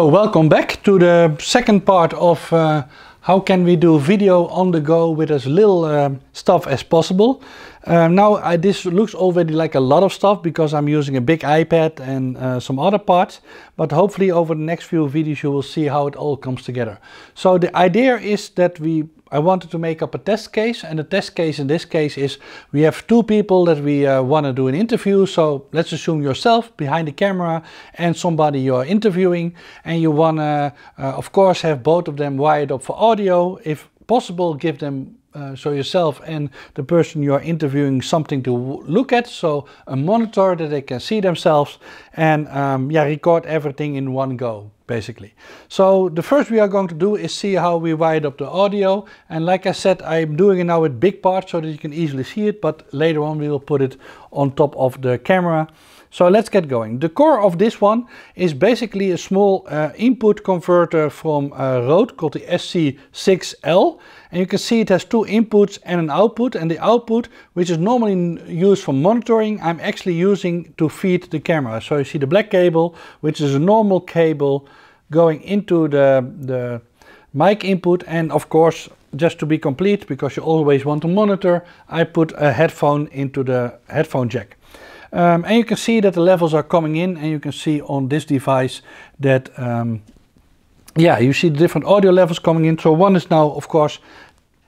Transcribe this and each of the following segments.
Oh, welcome back to the second part of uh, how can we do video on the go with as little uh, stuff as possible. Uh, now I, this looks already like a lot of stuff because I'm using a big iPad and uh, some other parts but hopefully over the next few videos you will see how it all comes together. So the idea is that we I wanted to make up a test case and the test case in this case is we have two people that we uh, want to do an interview so let's assume yourself behind the camera and somebody you're interviewing and you want to uh, of course have both of them wired up for audio if possible give them uh, so yourself and the person you're interviewing something to look at so a monitor that they can see themselves and um, yeah record everything in one go basically. So the first we are going to do is see how we wired up the audio and like I said I'm doing it now with big parts so that you can easily see it but later on we will put it on top of the camera so let's get going. The core of this one is basically a small uh, input converter from uh, Rode called the SC6L. And you can see it has two inputs and an output. And the output, which is normally used for monitoring, I'm actually using to feed the camera. So you see the black cable, which is a normal cable going into the, the mic input. And of course, just to be complete, because you always want to monitor, I put a headphone into the headphone jack. Um, ehm, and you can see that the levels are coming in and you can see on this device that, um, yeah, you see the different audio levels coming in. So one is now, of course,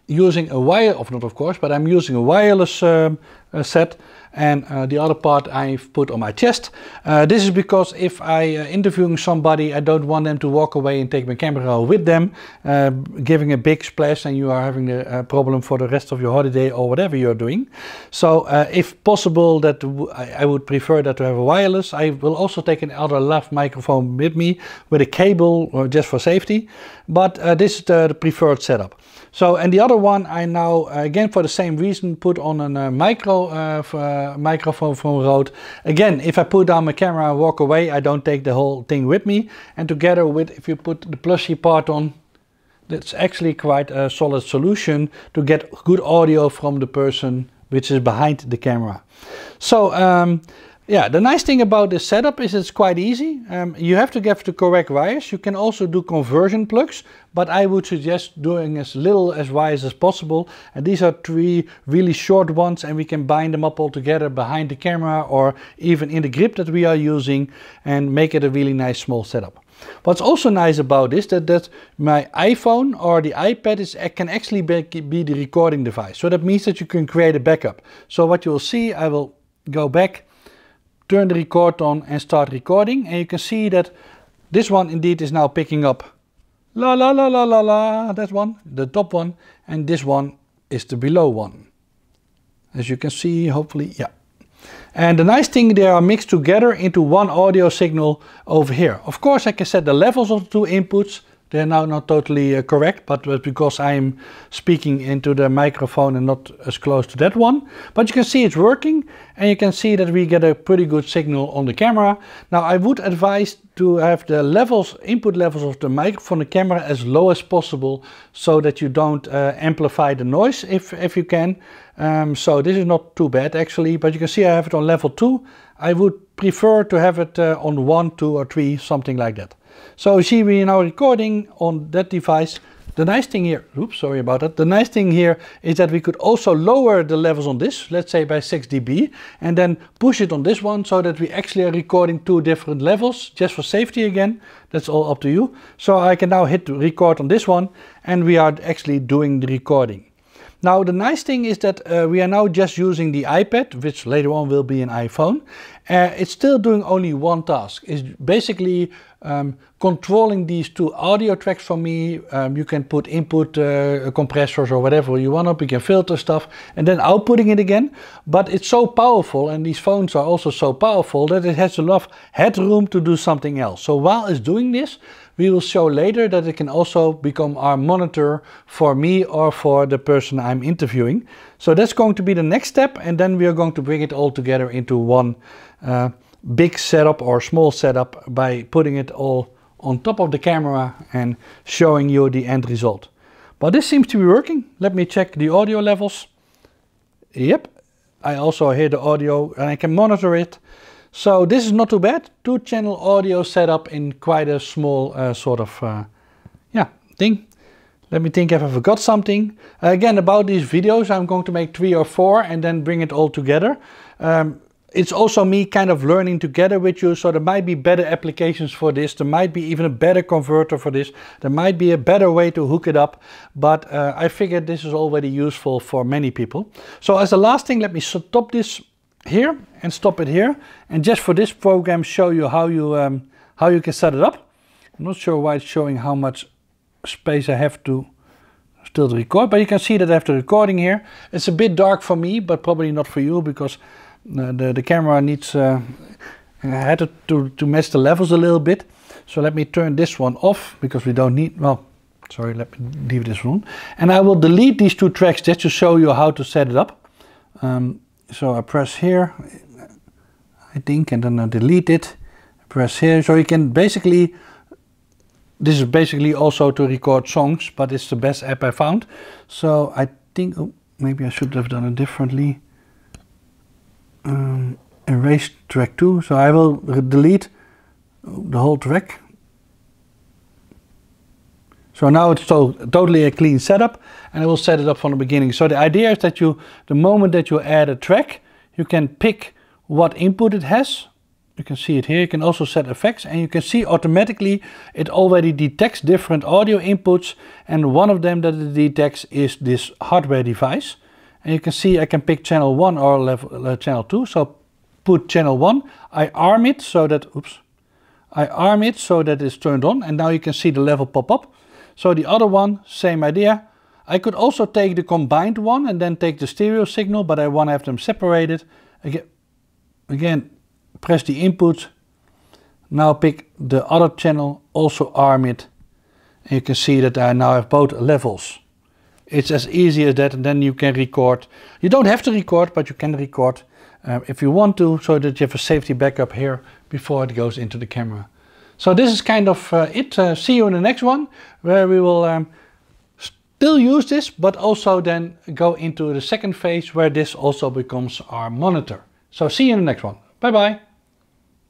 using a wire, of not of course, but I'm using a wireless um, uh, set and uh, the other part I've put on my chest. Uh, this is because if I uh, interviewing somebody, I don't want them to walk away and take my camera with them, uh, giving a big splash and you are having a problem for the rest of your holiday or whatever you're doing. So uh, if possible, that I would prefer that to have a wireless. I will also take an other lav microphone with me with a cable just for safety, but this is the, the, preferred setup. So, and the other one I now, again for the same reason, put on a micro uh, microphone from Rode. Again, if I put down my camera and walk away, I don't take the whole thing with me. And together with, if you put the plushy part on, that's actually quite a solid solution to get good audio from the person which is behind the camera. So um, yeah, the nice thing about this setup is it's quite easy. Um, you have to get the correct wires. You can also do conversion plugs, but I would suggest doing as little as wires as possible. And these are three really short ones and we can bind them up all together behind the camera or even in the grip that we are using and make it a really nice small setup. What's also nice about this that that my iPhone or the iPad is can actually be, be the recording device. So that means that you can create a backup. So what you will see, I will go back turn the record on and start recording. And you can see that this one indeed is now picking up la la la la la la, that one, the top one, and this one is the below one. As you can see, hopefully, yeah. And the nice thing, they are mixed together into one audio signal over here. Of course, I can set the levels of the two inputs, they're now not totally uh, correct, but because I'm speaking into the microphone and not as close to that one. But you can see it's working and you can see that we get a pretty good signal on the camera. Now I would advise to have the levels, input levels of the microphone the camera as low as possible so that you don't uh, amplify the noise if, if you can. Um, so this is not too bad actually, but you can see I have it on level 2. I would prefer to have it uh, on 1, 2 or 3, something like that. So see we are now recording on that device. The nice thing here, oops, sorry about that. The nice thing here is that we could also lower the levels on this, let's say by 6 dB, and then push it on this one so that we actually are recording two different levels, just for safety again. That's all up to you. So I can now hit record on this one, and we are actually doing the recording. Now the nice thing is that uh, we are now just using the iPad, which later on will be an iPhone. Uh, it's still doing only one task. It's basically um, controlling these two audio tracks for me, um, you can put input uh, compressors or whatever you want up, you can filter stuff and then outputting it again. But it's so powerful and these phones are also so powerful that it has a lot headroom to do something else. So while it's doing this, we will show later that it can also become our monitor for me or for the person I'm interviewing. So that's going to be the next step and then we are going to bring it all together into one uh, big setup or small setup by putting it all on top of the camera and showing you the end result. But this seems to be working. Let me check the audio levels. Yep, I also hear the audio and I can monitor it. So this is not too bad. Two channel audio setup in quite a small uh, sort of uh, yeah thing. Let me think if I forgot something. Again, about these videos, I'm going to make three or four and then bring it all together. Um, it's also me kind of learning together with you. So there might be better applications for this. There might be even a better converter for this. There might be a better way to hook it up. But uh, I figured this is already useful for many people. So as a last thing, let me stop this here and stop it here. And just for this program, show you how you, um, how you can set it up. I'm not sure why it's showing how much space I have to still to record. But you can see that after recording here, it's a bit dark for me, but probably not for you because uh, the, the camera needs uh, had to, to mess the levels a little bit. So let me turn this one off because we don't need, well, sorry, let me leave this one. And I will delete these two tracks just to show you how to set it up. Um, so I press here, I think, and then I delete it. press here, so you can basically, this is basically also to record songs, but it's the best app I found. So I think, oh, maybe I should have done it differently um, erase track 2 so I will delete the whole track so now it's to totally a clean setup and I will set it up from the beginning so the idea is that you the moment that you add a track you can pick what input it has you can see it here you can also set effects and you can see automatically it already detects different audio inputs and one of them that it detects is this hardware device and you can see I can pick channel 1 or level, uh, channel 2. So put channel 1, I arm it so that, oops, I arm it so that it's turned on and now you can see the level pop up. So the other one, same idea. I could also take the combined one and then take the stereo signal, but I want to have them separated. Again, again press the input. Now pick the other channel, also arm it. And you can see that I now have both levels. It's as easy as that and then you can record. You don't have to record, but you can record uh, if you want to so that you have a safety backup here before it goes into the camera. So this is kind of uh, it. Uh, see you in the next one where we will um, still use this but also then go into the second phase where this also becomes our monitor. So see you in the next one. Bye bye.